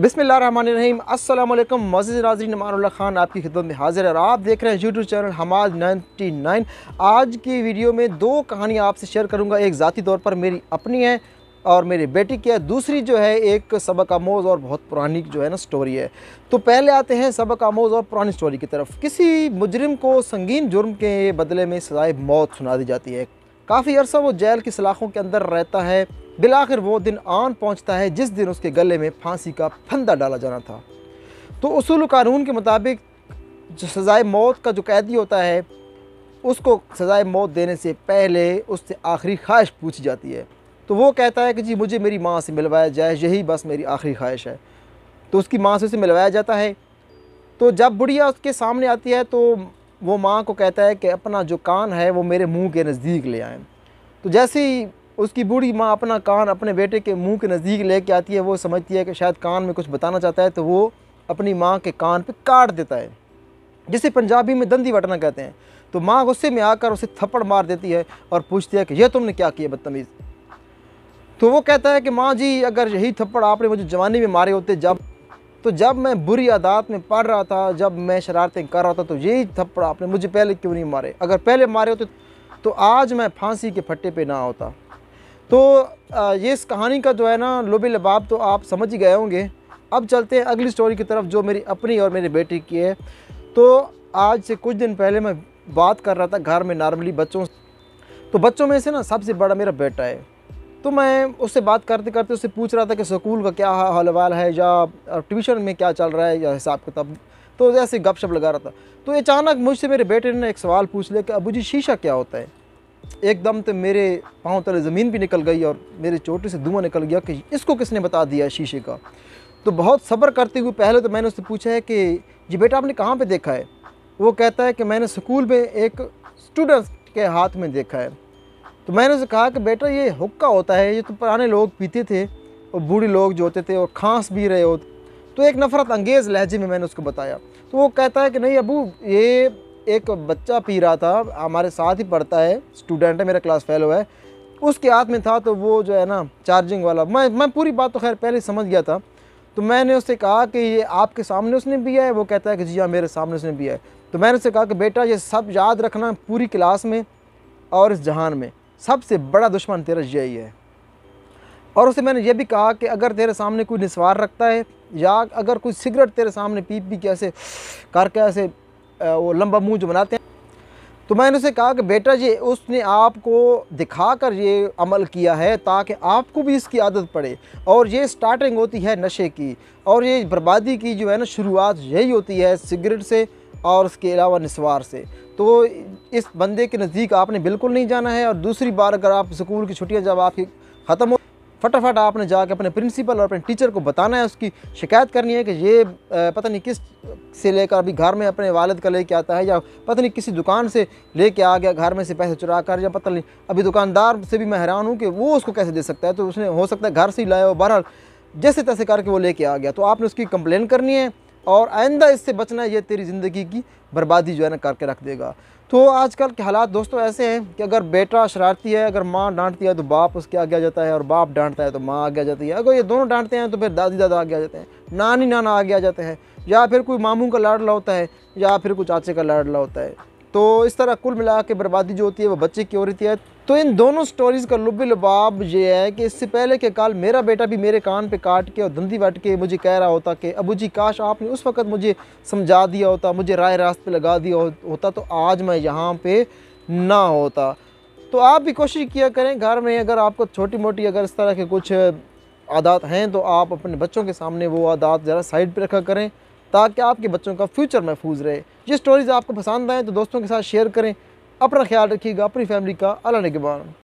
बिसमिल्ल रहीम अल्लाम मज़ीद नाजरी नमान ख़ान आपकी खिदमत में हाजिर है और आप देख रहे हैं यूट्यूब चैनल हमाद 99 आज की वीडियो में दो कहानियाँ आपसे शेयर करूँगा एक ज़ाती तौर पर मेरी अपनी है और मेरी बेटी की है दूसरी जो है एक सबक आमोज़ और बहुत पुरानी जो है ना स्टोरी है तो पहले आते हैं सबक आमोज़ और पुरानी स्टोरी की तरफ किसी मुजरिम को संगीन जुर्म के बदले में सजाए मौत सुना दी जाती है काफ़ी अर्सा वो जेल की सलाखों के अंदर रहता है बिल आखिर वो दिन आन पहुंचता है जिस दिन उसके गले में फांसी का फंदा डाला जाना था तो उसूल कानून के मुताबिक जो सज़ाए मौत का जो कैदी होता है उसको सज़ाए मौत देने से पहले उससे आखिरी ख्वाहिश पूछी जाती है तो वो कहता है कि जी मुझे मेरी माँ से मिलवाया जाए यही बस मेरी आखिरी ख्वाहिश है तो उसकी माँ से उसे मिलवाया जाता है तो जब बुढ़िया उसके सामने आती है तो वो माँ को कहता है कि अपना जो कान है वो मेरे मुँह के नज़दीक ले आए तो जैसे ही उसकी बूढ़ी माँ अपना कान अपने बेटे के मुंह के नज़दीक ले आती है वो समझती है कि शायद कान में कुछ बताना चाहता है तो वो अपनी माँ के कान पे काट देता है जिसे पंजाबी में दंदी बटना कहते हैं तो माँ गुस्से में आकर उसे थप्पड़ मार देती है और पूछती है कि यह तुमने क्या किया बदतमीज़ तो वो कहता है कि माँ जी अगर यही थप्पड़ आपने मुझे जवानी में मारे होते जब तो जब मैं बुरी आदात में पढ़ रहा था जब मैं शरारतें कर रहा था तो यही थप्पड़ आपने मुझे पहले क्यों नहीं मारे अगर पहले मारे होते तो आज मैं फांसी के फट्टे पे ना होता तो ये इस कहानी का जो है ना लोबे लबाब तो आप समझ ही गए होंगे अब चलते हैं अगली स्टोरी की तरफ जो मेरी अपनी और मेरी बेटी की है तो आज से कुछ दिन पहले मैं बात कर रहा था घर में नॉर्मली बच्चों तो बच्चों में से ना सबसे बड़ा मेरा बेटा है तो मैं उससे बात करते करते उससे पूछ रहा था कि स्कूल का क्या हाल हवाल है या ट्यूशन में क्या चल रहा है या हिसाब किताब तो ऐसे गपशप लगा रहा था तो अचानक मुझसे मेरे बेटे ने एक सवाल पूछ लिया कि अबू जी शीशा क्या होता है एकदम तो मेरे पाँव तले ज़मीन भी निकल गई और मेरे चोटी से धुआं निकल गया कि इसको किसने बता दिया शीशे का तो बहुत सब्र करते हुए पहले तो मैंने उससे पूछा है कि जी बेटा आपने कहाँ पे देखा है वो कहता है कि मैंने स्कूल में एक स्टूडेंट के हाथ में देखा है तो मैंने उसे कहा कि बेटा ये हुक्का होता है ये तो पुराने लोग पीते थे और बूढ़े लोग जो होते थे और खांस भी रहे होते तो एक नफ़रत अंगेज़ लहजे में मैंने उसको बताया तो वो कहता है कि नहीं अबू ये एक बच्चा पी रहा था हमारे साथ ही पढ़ता है स्टूडेंट है मेरा क्लास फेलो है उसके हाथ में था तो वो जो है ना चार्जिंग वाला मैं मैं पूरी बात तो खैर पहले समझ गया था तो मैंने उससे कहा कि ये आपके सामने उसने पिया है वो कहता है कि जी हाँ मेरे सामने उसने पिया है तो मैंने उससे कहा कि बेटा ये सब याद रखना पूरी क्लास में और इस जहान में सबसे बड़ा दुश्मन तेरा यही है और उसे मैंने ये भी कहा कि अगर तेरे सामने कोई निस्वार रखता है या अगर कोई सिगरेट तेरे सामने पी पी के ऐसे करके ऐसे वो लंबा मुंह जो बनाते हैं तो मैंने उसे कहा कि बेटा जी उसने आपको दिखा कर ये अमल किया है ताकि आपको भी इसकी आदत पड़े और ये स्टार्टिंग होती है नशे की और ये बर्बादी की जो है ना शुरुआत यही होती है सिगरेट से और उसके अलावा नस्वार से तो इस बंदे के नज़दीक आपने बिल्कुल नहीं जाना है और दूसरी बार अगर आप स्कूल की छुट्टियाँ जब आपकी ख़त्म हो फटाफट आपने जाके अपने प्रिंसिपल और अपने टीचर को बताना है उसकी शिकायत करनी है कि ये पता नहीं किस से लेकर अभी घर में अपने वालद का लेके आता है या पता नहीं किसी दुकान से लेके आ गया घर में से पैसे चुरा कर या पता नहीं अभी दुकानदार से भी मैं हैरान हूँ कि वो उसको कैसे दे सकता है तो उसने हो सकता है घर से ही लाया हो बहरहाल जैसे तैसे करके वो लेके आ गया तो आपने उसकी कंप्लेन करनी है और आइंदा इससे बचना ये तेरी ज़िंदगी की बर्बादी जो है ना करके रख देगा तो आजकल के हालात दोस्तों ऐसे हैं कि अगर बेटा शरारती है अगर माँ डांटती है तो बाप उसके आगे आ जाता है और बाप डांटता है तो माँ आगे आ जाती है अगर ये दोनों डांटते हैं तो फिर दादी दादा आगे आ जाते हैं नानी नाना आगे आ जाते हैं या फिर कोई मामू का लाडला होता है या फिर कुछ चाचे का लाडला होता है तो इस तरह कुल मिला के बर्बादी जो होती है वो बच्चे की हो रही है तो इन दोनों स्टोरीज़ का लुब लबाब ये है कि इससे पहले के काल मेरा बेटा भी मेरे कान पे काट के और धंधी बट के मुझे कह रहा होता कि अबू जी काश आपने उस वक्त मुझे समझा दिया होता मुझे राय रास्त पे लगा दिया होता तो आज मैं यहाँ पे ना होता तो आप भी कोशिश किया करें घर में अगर आपको छोटी मोटी अगर इस तरह के कुछ आदात हैं तो आप अपने बच्चों के सामने वो आदात ज़रा साइड पर रखा करें ताकि आपके बच्चों का फ्यूचर महफूज रहे ये स्टोरीज़ आपको पसंद आएँ तो दोस्तों के साथ शेयर करें अपना ख्याल रखिएगा अपनी फैमिली का अला ने